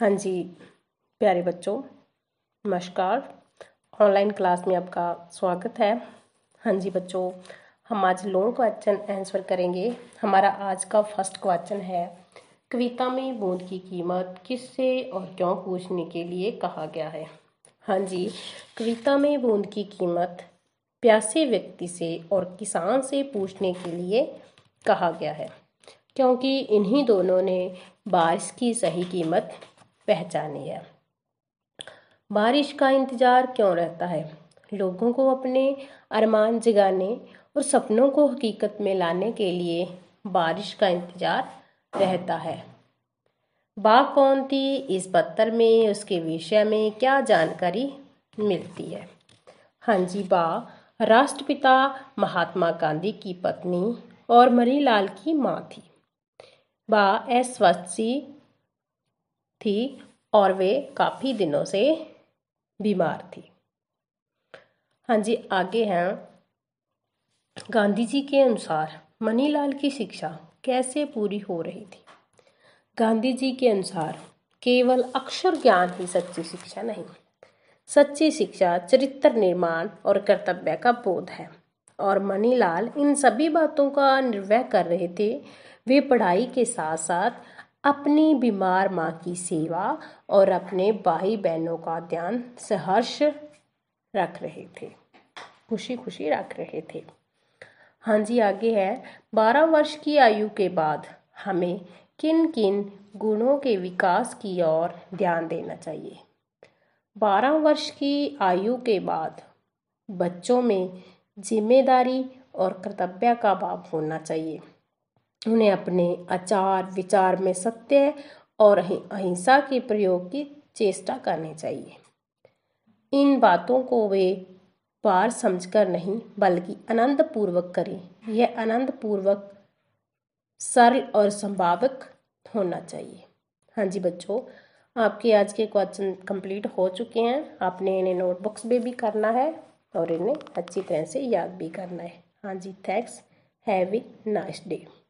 हाँ जी प्यारे बच्चों नमस्कार ऑनलाइन क्लास में आपका स्वागत है हाँ जी बच्चों हम आज लॉन्ग क्वेश्चन आंसर करेंगे हमारा आज का फर्स्ट क्वेश्चन है कविता में बूंद की कीमत किससे और क्यों पूछने के लिए कहा गया है हाँ जी कविता में बूंद की कीमत प्यासे व्यक्ति से और किसान से पूछने के लिए कहा गया है क्योंकि इन्हीं दोनों ने बारिश की सही कीमत पहचानी है बारिश का इंतज़ार क्यों रहता है लोगों को अपने अरमान जगाने और सपनों को हकीकत में लाने के लिए बारिश का इंतज़ार रहता है बा कौन थी इस पत्थर में उसके विषय में क्या जानकारी मिलती है हाँ जी बा राष्ट्रपिता महात्मा गांधी की पत्नी और मरीलाल की माँ थी बा अस्वस्थी थी और वे काफ़ी दिनों से बीमार थी हाँ जी आगे हैं गांधी जी के अनुसार मनीलाल की शिक्षा कैसे पूरी हो रही थी गांधी जी के अनुसार केवल अक्षर ज्ञान ही सच्ची शिक्षा नहीं सच्ची शिक्षा चरित्र निर्माण और कर्तव्य का बोध है और मनीलाल इन सभी बातों का निर्वह कर रहे थे वे पढ़ाई के साथ साथ अपनी बीमार माँ की सेवा और अपने भाई बहनों का ध्यान सहर्ष रख रहे थे खुशी खुशी रख रहे थे हाँ जी आगे है बारह वर्ष की आयु के बाद हमें किन किन गुणों के विकास की ओर ध्यान देना चाहिए बारह वर्ष की आयु के बाद बच्चों में जिम्मेदारी और कर्तव्य का भाव होना चाहिए उन्हें अपने आचार विचार में सत्य और अहिंसा के प्रयोग की चेष्टा करनी चाहिए इन बातों को वे पार समझकर नहीं बल्कि आनंद पूर्वक करें यह आनंद पूर्वक सरल और संभाविक होना चाहिए हाँ जी बच्चों आपके आज के क्वेश्चन कंप्लीट हो चुके हैं आपने इन्हें नोटबुक्स में भी करना है और इन्हें अच्छी तरह से याद भी करना है हाँ जी thanks have a nice day